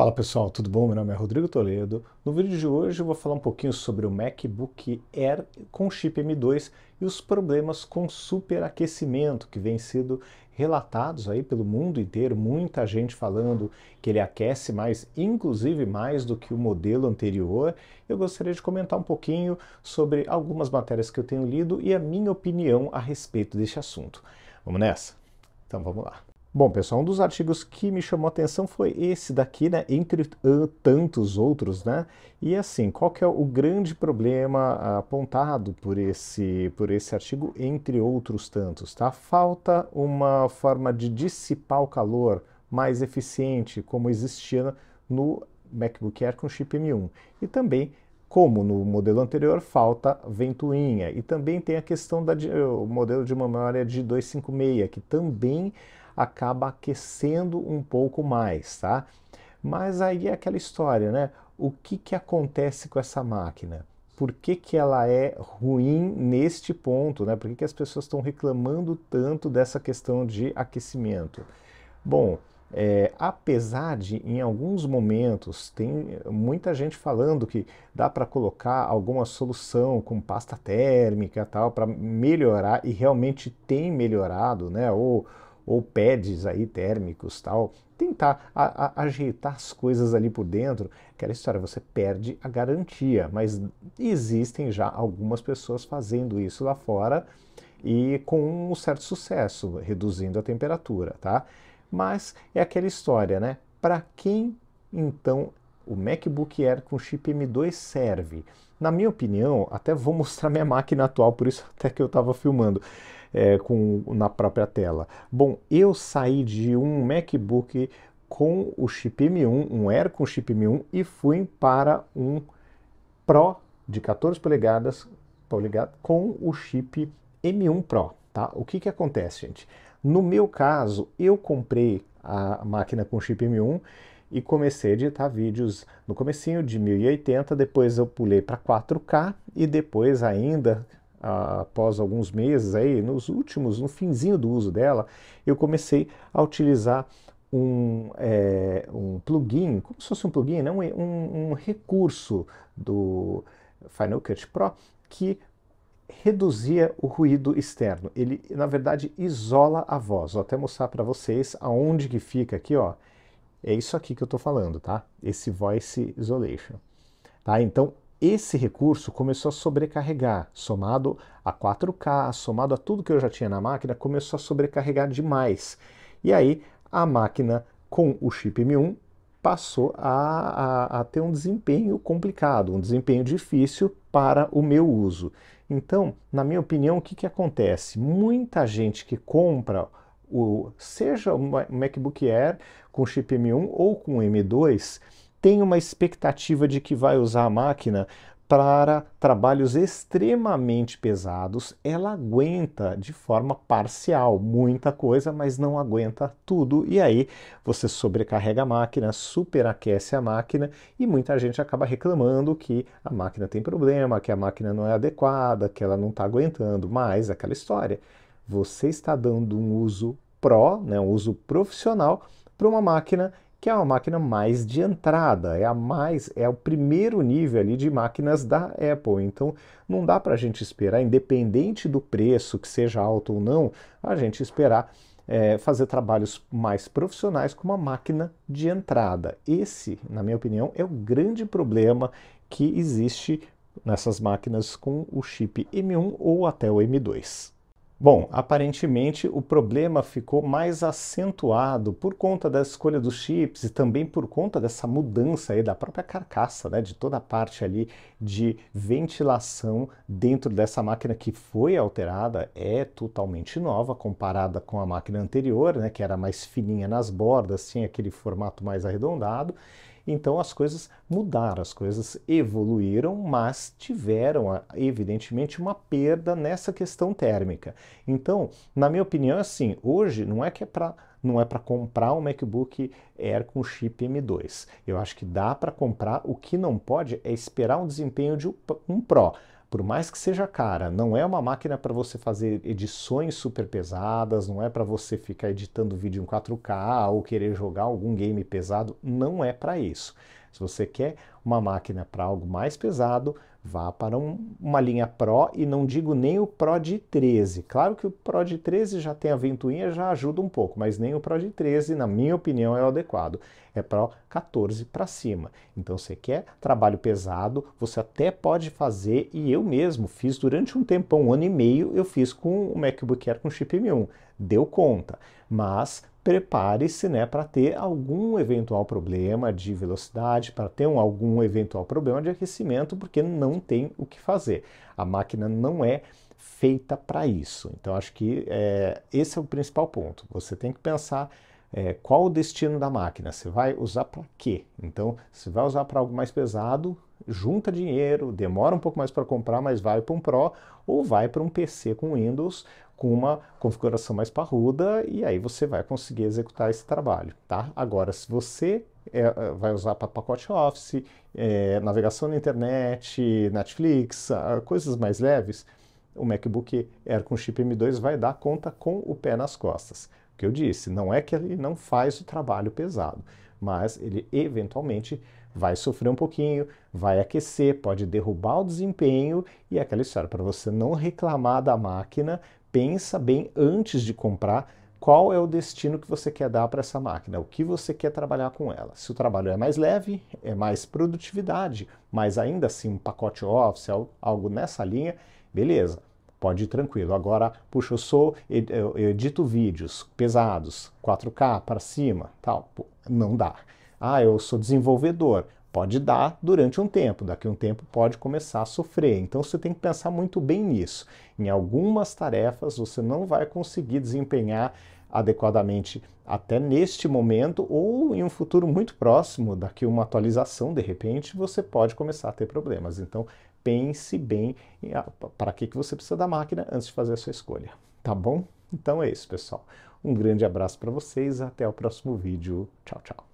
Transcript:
Fala pessoal, tudo bom? Meu nome é Rodrigo Toledo. No vídeo de hoje eu vou falar um pouquinho sobre o MacBook Air com chip M2 e os problemas com superaquecimento que vem sendo relatados aí pelo mundo inteiro, muita gente falando que ele aquece mais, inclusive mais do que o modelo anterior. Eu gostaria de comentar um pouquinho sobre algumas matérias que eu tenho lido e a minha opinião a respeito deste assunto. Vamos nessa? Então vamos lá. Bom, pessoal, um dos artigos que me chamou a atenção foi esse daqui, né, entre tantos outros, né? E assim, qual que é o grande problema apontado por esse, por esse artigo, entre outros tantos, tá? Falta uma forma de dissipar o calor mais eficiente, como existia no MacBook Air com chip M1. E também como no modelo anterior, falta ventoinha. E também tem a questão do modelo de memória de 256, que também acaba aquecendo um pouco mais, tá? Mas aí é aquela história, né? O que, que acontece com essa máquina? Por que, que ela é ruim neste ponto, né? Por que, que as pessoas estão reclamando tanto dessa questão de aquecimento? Bom, é, apesar de em alguns momentos tem muita gente falando que dá para colocar alguma solução com pasta térmica tal para melhorar e realmente tem melhorado, né? Ou ou pads aí térmicos tal, tentar a, a, ajeitar as coisas ali por dentro, aquela história, você perde a garantia, mas existem já algumas pessoas fazendo isso lá fora e com um certo sucesso, reduzindo a temperatura, tá? Mas é aquela história, né? Para quem então o MacBook Air com chip M2 serve? Na minha opinião, até vou mostrar minha máquina atual, por isso até que eu estava filmando é, com, na própria tela. Bom, eu saí de um MacBook com o chip M1, um Air com chip M1 e fui para um Pro de 14 polegadas com o chip M1 Pro. Tá? O que, que acontece, gente? No meu caso, eu comprei a máquina com chip M1 e comecei a editar vídeos no comecinho de 1080, depois eu pulei para 4K e depois ainda após alguns meses aí, nos últimos, no finzinho do uso dela, eu comecei a utilizar um, é, um plugin, como se fosse um plugin, não né? um, um recurso do Final Cut Pro que reduzia o ruído externo. Ele, na verdade, isola a voz. Vou até mostrar para vocês aonde que fica aqui, ó. É isso aqui que eu estou falando, tá? Esse voice isolation. Tá? Então, esse recurso começou a sobrecarregar, somado a 4K, somado a tudo que eu já tinha na máquina, começou a sobrecarregar demais. E aí, a máquina com o chip M1 passou a, a, a ter um desempenho complicado, um desempenho difícil para o meu uso. Então, na minha opinião, o que, que acontece? Muita gente que compra o, seja um MacBook Air com chip M1 ou com M2, tem uma expectativa de que vai usar a máquina para trabalhos extremamente pesados, ela aguenta de forma parcial muita coisa, mas não aguenta tudo. E aí você sobrecarrega a máquina, superaquece a máquina e muita gente acaba reclamando que a máquina tem problema, que a máquina não é adequada, que ela não está aguentando mais aquela história você está dando um uso pró, né, um uso profissional para uma máquina que é uma máquina mais de entrada, é a mais, é o primeiro nível ali de máquinas da Apple. Então não dá para a gente esperar, independente do preço, que seja alto ou não, a gente esperar é, fazer trabalhos mais profissionais com uma máquina de entrada. Esse, na minha opinião, é o grande problema que existe nessas máquinas com o chip M1 ou até o M2. Bom, aparentemente o problema ficou mais acentuado por conta da escolha dos chips e também por conta dessa mudança aí da própria carcaça, né, de toda a parte ali de ventilação dentro dessa máquina que foi alterada, é totalmente nova comparada com a máquina anterior, né, que era mais fininha nas bordas, tinha aquele formato mais arredondado, então as coisas mudaram, as coisas evoluíram, mas tiveram, ah, evidentemente, uma perda nessa questão térmica. Então, na minha opinião, é assim, hoje não é que é para não é para comprar um MacBook Air com chip M2. Eu acho que dá para comprar. O que não pode é esperar um desempenho de um Pro por mais que seja cara, não é uma máquina para você fazer edições super pesadas, não é para você ficar editando vídeo em 4K ou querer jogar algum game pesado, não é para isso. Se você quer uma máquina para algo mais pesado, vá para um, uma linha Pro e não digo nem o Pro de 13. Claro que o Pro de 13 já tem a ventoinha, já ajuda um pouco, mas nem o Pro de 13, na minha opinião, é o adequado. É Pro 14 para cima. Então você quer trabalho pesado, você até pode fazer e eu mesmo fiz durante um tempão, um ano e meio, eu fiz com o MacBook Air com chip M1. Deu conta, mas prepare-se né, para ter algum eventual problema de velocidade, para ter um, algum eventual problema de aquecimento, porque não tem o que fazer. A máquina não é feita para isso. Então, acho que é, esse é o principal ponto. Você tem que pensar é, qual o destino da máquina, você vai usar para quê? Então, se vai usar para algo mais pesado, junta dinheiro, demora um pouco mais para comprar, mas vai para um Pro ou vai para um PC com Windows com uma configuração mais parruda e aí você vai conseguir executar esse trabalho, tá? Agora, se você é, é vai usar para pacote Office, é, navegação na internet, Netflix, coisas mais leves, o MacBook Air com chip M2 vai dar conta com o pé nas costas que eu disse, não é que ele não faz o trabalho pesado, mas ele eventualmente vai sofrer um pouquinho, vai aquecer, pode derrubar o desempenho e é aquela história para você não reclamar da máquina, pensa bem antes de comprar qual é o destino que você quer dar para essa máquina, o que você quer trabalhar com ela. Se o trabalho é mais leve, é mais produtividade, mas ainda assim um pacote office, algo nessa linha, beleza. Pode ir tranquilo. Agora, puxa, eu sou, eu edito vídeos pesados, 4K para cima, tal. Pô, não dá. Ah, eu sou desenvolvedor. Pode dar durante um tempo, daqui a um tempo pode começar a sofrer. Então você tem que pensar muito bem nisso. Em algumas tarefas você não vai conseguir desempenhar adequadamente até neste momento ou em um futuro muito próximo, daqui uma atualização de repente, você pode começar a ter problemas. Então, pense bem para que, que você precisa da máquina antes de fazer a sua escolha, tá bom? Então é isso, pessoal. Um grande abraço para vocês, até o próximo vídeo. Tchau, tchau.